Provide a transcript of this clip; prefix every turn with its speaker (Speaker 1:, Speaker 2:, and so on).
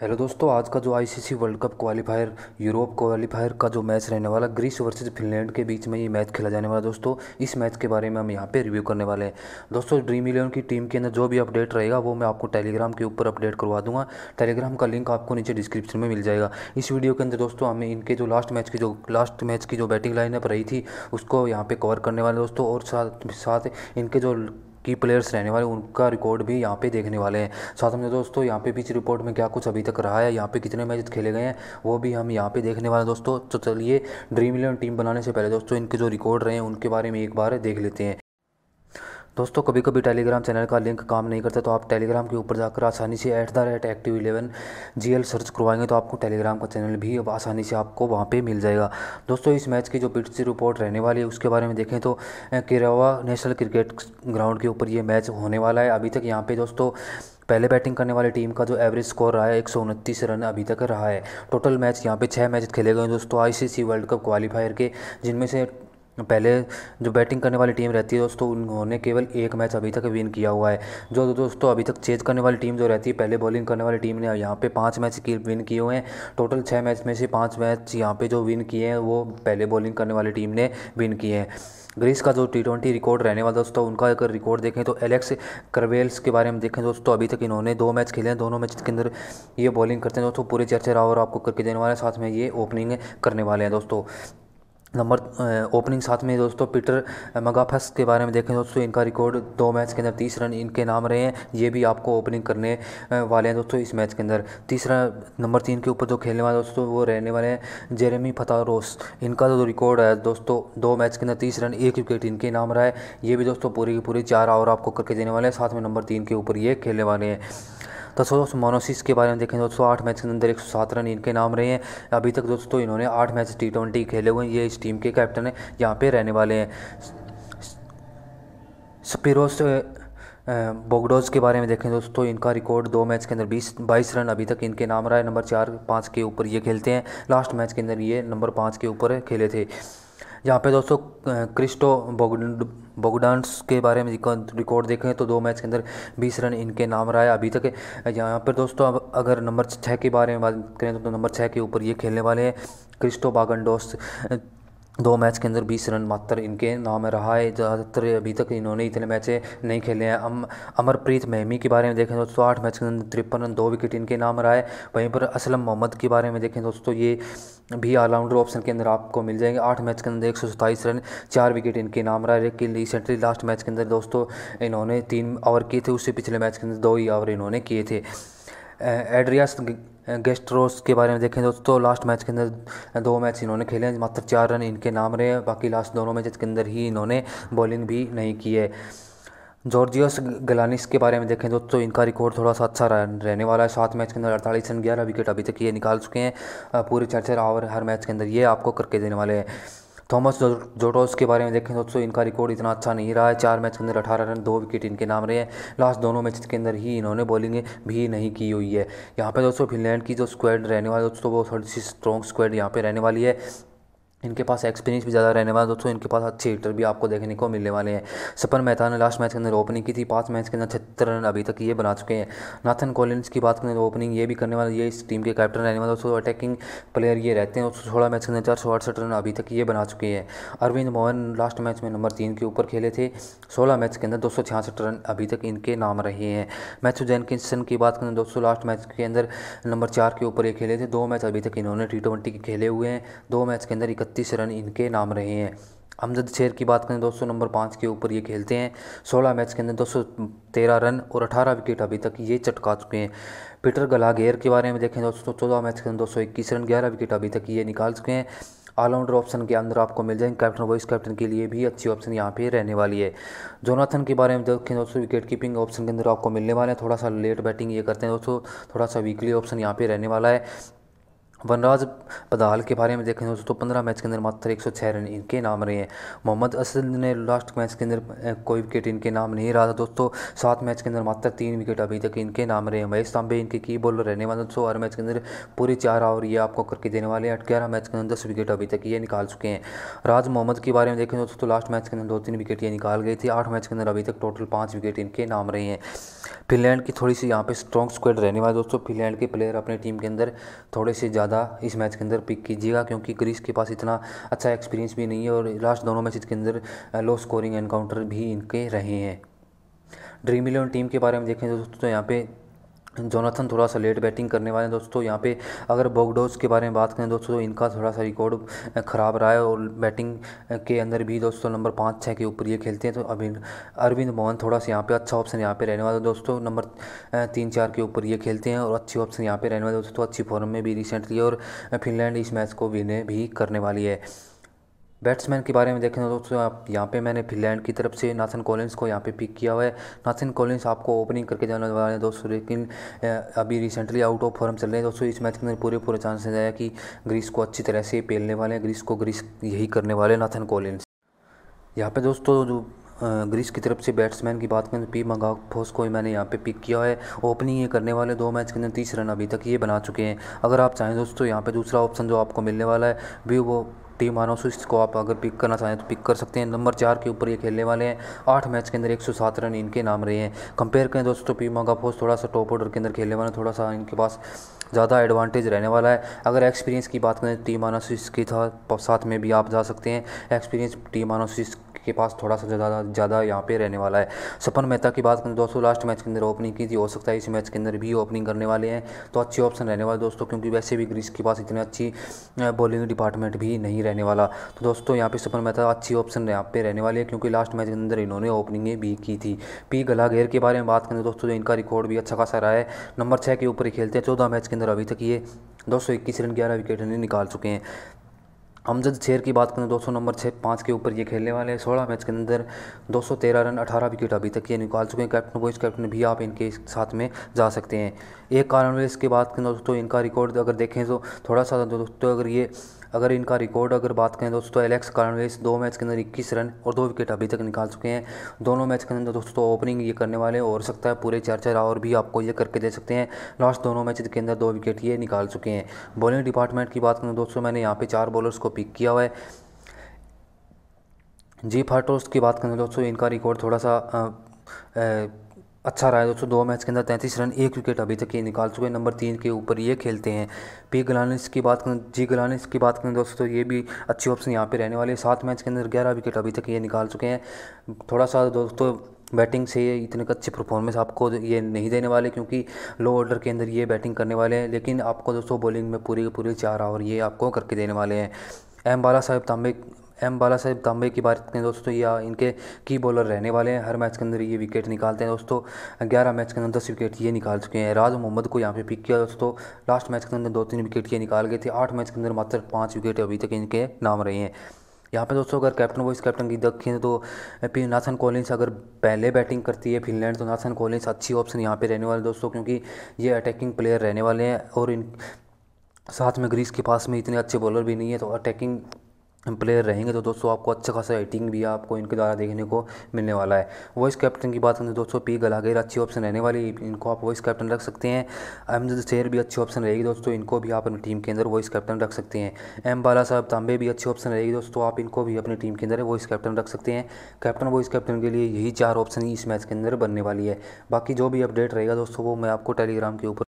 Speaker 1: hello दोस्तों आज का जो ICC World Cup qualifier Europe qualifier का जो मैच रहने वाला ग्रीस वर्सेस फिनलैंड के बीच में ये मैच खेला जाने वाला दोस्तों इस मैच के बारे में हम यहाँ पे रिव्यू करने वाले हैं दोस्तों ड्रीम इलेवन की टीम के अंदर जो भी अपडेट रहेगा वो मैं आपको टेलीग्राम के ऊपर अपडेट करवा दूंगा टेलीग्राम का लिंक आपको नीचे डिस्क्रिप्शन में मिल जाएगा इस वीडियो के अंदर दोस्तों हमें इनके जो लास्ट मैच की जो लास्ट मैच की जो बैटिंग लाइनअप रही थी उसको यहाँ पर कवर करने वाले दोस्तों और साथ साथ इनके जो की प्लेयर्स रहने वाले उनका रिकॉर्ड भी यहाँ पे देखने वाले हैं साथ में दोस्तों यहाँ पे पिच रिपोर्ट में क्या कुछ अभी तक रहा है यहाँ पे कितने मैच खेले गए हैं वो भी हम यहाँ पे देखने वाले हैं दोस्तों तो चलिए ड्रीम इलेवन टीम बनाने से पहले दोस्तों इनके जो रिकॉर्ड रहे हैं उनके बारे में एक बार देख लेते हैं दोस्तों कभी कभी टेलीग्राम चैनल का लिंक काम नहीं करता तो आप टेलीग्राम के ऊपर जाकर आसानी से at the rate active eleven G L search करवाएंगे तो आपको टेलीग्राम का चैनल भी अब आसानी से आपको वहाँ पे मिल जाएगा दोस्तों इस मैच की जो पिट्स रिपोर्ट रहने वाली है उसके बारे में देखें तो किरावा नेशनल क्रिकेट ग्राउंड के ऊपर ये मैच होने वाला है अभी तक यहाँ पर दोस्तों पहले बैटिंग करने वाली टीम का जो एवरेज स्कोर रहा है एक रन अभी तक रहा है टोटल मैच यहाँ पे छः मैच खेले गए हैं दोस्तों आईसीसी वर्ल्ड कप क्वालिफायर के जिनमें से पहले जो बैटिंग करने वाली टीम रहती है दोस्तों उन्होंने केवल एक मैच अभी तक विन किया हुआ है जो दोस्तों अभी तक चेज करने वाली टीम जो रहती है पहले बॉलिंग करने वाली टीम ने यहाँ पे पाँच मैच की विन किए हुए हैं टोटल छः मैच में से पाँच मैच यहाँ पे जो विन किए हैं वो पहले बॉलिंग करने वाली टीम ने विन किए हैं ग्रीस का जो टी ट्वेंटी रिकॉर्ड रहने वाला दोस्तों उनका अगर रिकॉर्ड देखें तो एलेक्स करवेल्स के बारे में देखें दोस्तों अभी तक इन्होंने दो मैच खेले हैं दोनों मैच के अंदर ये बॉलिंग करते हैं दोस्तों पूरे चर्चे और आपको करके देने वाले हैं साथ में ये ओपनिंग करने वाले हैं दोस्तों नंबर ओपनिंग साथ में दोस्तों पीटर मगाफस के बारे में देखें दोस्तों इनका रिकॉर्ड दो मैच के अंदर तीस रन इनके नाम रहे हैं ये भी आपको ओपनिंग करने वाले हैं दोस्तों इस मैच के अंदर तीसरा नंबर तीन के ऊपर जो खेलने वाले दोस्तों वो रहने वाले हैं जेरेमी फतारोस इनका जो रिकॉर्ड है दोस्तों दो मैच के अंदर तीस रन एक विकेट इनके नाम रहा है ये भी दोस्तों पूरी की पूरी चार ओवर आपको करके देने वाले हैं साथ में नंबर तीन के ऊपर ये खेलने वाले हैं दोस्तों दोस्तों मोनोसिस के बारे में देखें दोस्तों आठ मैच के अंदर एक सौ सात रन इनके नाम रहे हैं अभी तक दोस्तों इन्होंने आठ मैच टी ट्वेंटी खेले हुए हैं ये इस टीम के कैप्टन हैं यहाँ पर रहने वाले हैं स्पिरोस बोगडोज के बारे में देखें दोस्तों इनका रिकॉर्ड दो मैच के अंदर बीस बाईस रन अभी तक इनके नाम रहा है नंबर चार पाँच के ऊपर ये खेलते हैं लास्ट मैच के अंदर ये नंबर पाँच के ऊपर खेले थे यहाँ पे दोस्तों क्रिस्टो बोगडांस के बारे में रिकॉर्ड देखें तो दो मैच के अंदर 20 रन इनके नाम रहा है अभी तक यहाँ पर दोस्तों अब अगर नंबर छः के बारे में बात करें तो, तो नंबर छः के ऊपर ये खेलने वाले हैं क्रिस्टो बागनडोस दो मैच के अंदर बीस रन मात्र इनके नाम रहा है ज़्यादातर अभी तक इन्होंने इतने मैचें नहीं खेले हैं अम अमरप्रीत महमी के बारे में देखें तो दोस्तों आठ मैच के अंदर तिरपन रन दो विकेट इनके नाम रहा है वहीं पर असलम मोहम्मद के बारे में देखें दोस्तों ये भी ऑलराउंडर ऑप्शन के अंदर आपको मिल जाएंगे आठ मैच के अंदर एक रन चार विकेट इनके नाम रहा है लेकिन रिसेंटली लास्ट मैच के अंदर दोस्तों इन्होंने तीन ओवर किए थे उससे पिछले मैच के अंदर दो ही ओवर इन्होंने किए थे एड्रियास गेस्ट्रोस के बारे में देखें दोस्तों लास्ट मैच के अंदर दो मैच इन्होंने खेले हैं मात्र चार रन इनके नाम रहे हैं बाकी लास्ट दोनों मैच के अंदर ही इन्होंने बॉलिंग भी नहीं की है जॉर्जियस गलानिस के बारे में देखें दोस्तों इनका रिकॉर्ड थोड़ा सा अच्छा रहने वाला है सात मैच के अंदर अड़तालीस रन ग्यारह विकेट अभी तक ये निकाल चुके हैं पूरे चार चार आवर हर मैच के अंदर ये आपको करके देने वाले हैं थॉमस जोटोस के बारे में देखें दोस्तों इनका रिकॉर्ड इतना अच्छा नहीं रहा है चार मैच के अंदर अठारह रन दो विकेट इनके नाम रहे हैं लास्ट दोनों मैच के अंदर ही इन्होंने बॉलिंग भी नहीं की हुई है यहाँ पर दोस्तों फिनलैंड की जो स्क्वाड रहने वाली दोस्तों वो थोड़ी सी स्ट्रॉन्ग स्क्वाड यहाँ पर रहने वाली है इनके पास एक्सपीरियंस भी ज़्यादा रहने वाला दोस्तों इनके पास अच्छे हिटर भी आपको देखने को मिलने वाले हैं सपन मेहता ने लास्ट मैच के अंदर ओपनिंग की थी पाँच मैच के अंदर छत्तर रन अभी तक ये बना चुके हैं नाथन कॉलिन्स की बात करें तो ओपनिंग ये भी करने वाले ये इस टीम के कैप्टन रहने वाला दोस्तों अटैकिंग प्लेयर ये रहते हैं दोस्तों सोलह मैच के अंदर चार सौ अड़सठ रन अभी तक ये बना चुके हैं अरविंद मोहन लास्ट मैच में नंबर तीन के ऊपर खेले थे सोलह मैच के अंदर दो सौ छियासठ रन अभी तक इनके नाम रहे हैं मैथ्यू जैनकिसन की बात करें तो दोस्तों लास्ट मैच के अंदर नंबर चार के ऊपर ये खेले थे दो मैच अभी तक इन्होंने टी ट्वेंटी खेले हुए हैं दो मैच के अंदर इकतीस रन इनके नाम रहे हैं अमजद शेर की बात करें दोस्तों नंबर पाँच के ऊपर ये खेलते हैं सोलह मैच के अंदर दो सौ तेरह रन और अठारह विकेट अभी तक ये चटका चुके हैं पीटर गलागेयर के बारे में देखें दोस्तों चौदह मैच के अंदर दो सौ इक्कीस रन ग्यारह विकेट अभी तक ये निकाल चुके हैं ऑलराउंडर ऑप्शन के अंदर आपको मिल जाएंगे कैप्टन वाइस कैप्टन के लिए भी अच्छी ऑप्शन यहाँ पे रहने वाली है जोनाथन के बारे में देखें दोस्तों विकेट कीपिंग ऑप्शन के अंदर आपको मिलने वाले हैं थोड़ा सा लेट बैटिंग ये करते हैं दोस्तों थोड़ा सा वीकली ऑप्शन यहाँ पे रहने वाला है वनराज बदाल के बारे में देखें तो दोस्तों पंद्रह मैच के अंदर मात्र एक सौ छः रन इनके नाम रहे हैं मोहम्मद असद ने लास्ट मैच के अंदर कोई विकेट इनके नाम नहीं रहा था दोस्तों सात मैच के अंदर मात्र तीन विकेट अभी तक इनके नाम रहे हैं महेश तांबे इनके की बॉलर रहने वाले दोस्तों हर मैच के अंदर पूरी चार ओवर ये आपको करके देने वाले हैं ग्यारह मैच के अंदर दस विकेट अभी तक ये निकाल चुके हैं राज मोहम्मद के बारे में देखें तो दोस्तों तो लास्ट मैच के अंदर दो तीन विकेट ये निकाल गई थी आठ मैच के अंदर अभी तक टोटल पाँच विकेट इनके नाम रहे हैं फिनलैंड की थोड़ी सी यहाँ पर स्ट्रॉन्ग स्क्वाड रहने वाले दोस्तों फिनलैंड के प्लेयर अपनी टीम के अंदर थोड़े से ज़्यादा ज़्यादा इस मैच के अंदर पिक कीजिएगा क्योंकि ग्रीस के पास इतना अच्छा एक्सपीरियंस भी नहीं है और लास्ट दोनों मैच के अंदर लो स्कोरिंग एनकाउंटर भी इनके रहे हैं ड्रीम इलेवन टीम के बारे में देखें दोस्तों तो यहाँ पे जोनाथन थोड़ा सा लेट बैटिंग करने वाले हैं दोस्तों यहाँ पे अगर बोगडोज के बारे में बात करें दोस्तों तो इनका थोड़ा सा रिकॉर्ड ख़राब रहा है और बैटिंग के अंदर भी दोस्तों नंबर पाँच छः के ऊपर ये खेलते हैं तो अभी अरविंद मोहन थोड़ा सा यहाँ पे अच्छा ऑप्शन यहाँ पे रहने वाला है दोस्तों नंबर तीन चार के ऊपर ये खेलते हैं और अच्छी ऑप्शन यहाँ पे रहने वाले दोस्तों अच्छी फॉर्म में भी रिसेंटली और फिनलैंड इस मैच को विनय भी करने वाली है बैट्समैन के बारे में देखें तो दोस्तों आप यहाँ पे मैंने फिनलैंड की तरफ से नाथन कॉलिंस को यहाँ पे पिक किया हुआ है नाथन कॉलिंस आपको ओपनिंग करके जाने वाले हैं दोस्तों लेकिन अभी रिसेंटली आउट ऑफ फॉर्म चल रहे हैं दोस्तों इस मैच के अंदर पूरे पूरे चांसेस आया कि ग्रीस को अच्छी तरह से पेलने वाले हैं ग्रीस को ग्रीस यही करने वाले हैं नाथन कॉलिंस यहाँ पर दोस्तों जो ग्रीस की तरफ से बैट्समैन की बात करें तो पी मंगाफोस को मैंने यहाँ पे पिक किया है ओपनिंग ये करने वाले दो मैच के अंदर तीस रन अभी तक ये बना चुके हैं अगर आप चाहें दोस्तों यहाँ पे दूसरा ऑप्शन जो आपको मिलने वाला है भी वो टीम आना उस को आप अगर पिक करना चाहें तो पिक कर सकते हैं नंबर चार के ऊपर ये खेलने वाले हैं आठ मैच के अंदर एक सौ सात रन इनके नाम रहे हैं कंपेयर करें दोस्तों तो पी मागा फोर्स थोड़ा सा टॉप ऑर्डर के अंदर खेलने वाले थोड़ा सा इनके पास ज़्यादा एडवांटेज रहने वाला है अगर एक्सपीरियंस की बात करें टीम आनासिस के साथ में भी आप जा सकते हैं एक्सपीरियंस टीम आनासिस के पास थोड़ा सा ज़्यादा ज़्यादा यहाँ पे रहने वाला है सपन मेहता की बात करें तो दोस्तों लास्ट मैच के अंदर ओपनिंग की थी हो सकता है इस मैच के अंदर भी ओपनिंग करने वाले हैं तो अच्छे ऑप्शन रहने वाले दोस्तों क्योंकि वैसे भी ग्रीस के पास इतनी अच्छी बॉलिंग डिपार्टमेंट भी नहीं रहने वाला तो दोस्तों यहाँ पर सपन मेहता अच्छी ऑप्शन यहाँ पे रहने वाली है क्योंकि लास्ट मैच के अंदर इन्होंने ओपनिंगें भी की थी पी गलाघेर के बारे में बात करें तो दोस्तों इनका रिकॉर्ड भी अच्छा खासा रहा है नंबर छः के ऊपर ही खेलते हैं चौदह मैच के अंदर अभी तक ये दो सौ इक्कीस रन ग्यारह विकेट इन्हें निकाल चुके हैं हमजद शेर की बात करें 200 नंबर छः पाँच के ऊपर ये खेलने वाले हैं सोलह मैच के अंदर 213 रन 18 विकेट अभी तक ये निकाल चुके हैं कैप्टन बॉइस कैप्टन भी आप इनके साथ में जा सकते हैं एक कारण इसके बात करें दोस्तों इनका रिकॉर्ड अगर देखें तो थोड़ा सा दोस्तों अगर ये अगर इनका रिकॉर्ड अगर बात करें दोस्तों एलेक्स कार्नवेस दो मैच के अंदर इक्कीस रन और दो विकेट अभी तक निकाल चुके हैं दोनों मैच के अंदर दोस्तों ओपनिंग ये करने वाले हो सकता है पूरे चार चार और भी आपको ये करके दे सकते हैं लास्ट दोनों मैच के अंदर दो विकेट ये निकाल चुके हैं बॉलिंग डिपार्टमेंट की बात करें दोस्तों मैंने यहाँ पे चार बॉलर्स को पिक किया हुआ है जी फाटोस की बात करें दोस्तों इनका रिकॉर्ड थोड़ा सा अच्छा रहा है दोस्तों दो मैच के अंदर तैंतीस रन एक विकेट अभी तक ये निकाल चुके हैं नंबर तीन के ऊपर ये खेलते हैं पी गलानिस की बात करें जी गलानिस की बात करें दोस्तों ये भी अच्छी ऑप्शन यहाँ पे रहने वाले हैं सात मैच के अंदर ग्यारह विकेट अभी तक ये निकाल चुके हैं थोड़ा सा दोस्तों बैटिंग से इतने अच्छी परफॉर्मेंस आपको ये नहीं देने वाले क्योंकि लो ऑर्डर के अंदर ये बैटिंग करने वाले हैं लेकिन आपको दोस्तों बॉलिंग में पूरी के पूरे चार आवर ये आपको करके देने वाले हैं एम बाला साहेब तांबे एम बाला साहेब तांबे की बात करें दोस्तों या इनके की बॉलर रहने वाले हैं हर मैच के अंदर ये विकेट निकालते हैं दोस्तों ग्यारह मैच के अंदर दस विकेट ये निकाल चुके हैं राज मोहम्मद को यहाँ पे पिक किया दोस्तों लास्ट मैच के अंदर दो तीन विकेट ये निकाल गए थे आठ मैच के अंदर मात्र पाँच विकेट अभी तक इनके नाम रहे हैं यहाँ पे दोस्तों अगर कैप्टन वाइस कैप्टन की देखें तो फिर नाथन कॉलिंस अगर पहले बैटिंग करती है फिनलैंड तो नाथन कॉलिंस अच्छी ऑप्शन यहाँ पे रहने वाले दोस्तों क्योंकि ये अटैकिंग प्लेयर रहने वाले हैं और इन साथ में ग्रीस के पास में इतने अच्छे बॉलर भी नहीं है तो अटैकिंग प्लेयर रहेंगे तो दोस्तों आपको अच्छा खासा एटिंग भी आपको इनके द्वारा देखने को मिलने वाला है वॉइस कैप्टन की बात करें तो दोस्तों पी गलागेर अच्छी ऑप्शन रहने वाली इनको आप वॉइस कैप्टन रख सकते हैं अहमद शेर भी अच्छी ऑप्शन रहेगी दोस्तों इनको भी आप अपनी टीम के अंदर वॉइस कैप्टन रख सकते हैं एम बाला साहब तांबे भी अच्छी ऑप्शन रहेगी दोस्तों आप इनको भी अपनी टीम के अंदर वॉइस कैप्टन रख सकते हैं कैप्टन वॉइस कैप्टन के लिए यही चार ऑप्शन इस मैच के अंदर बनने वाली है बाकी जो भी अपडेट रहेगा दोस्तों वो मैं आपको टेलीग्राम के ऊपर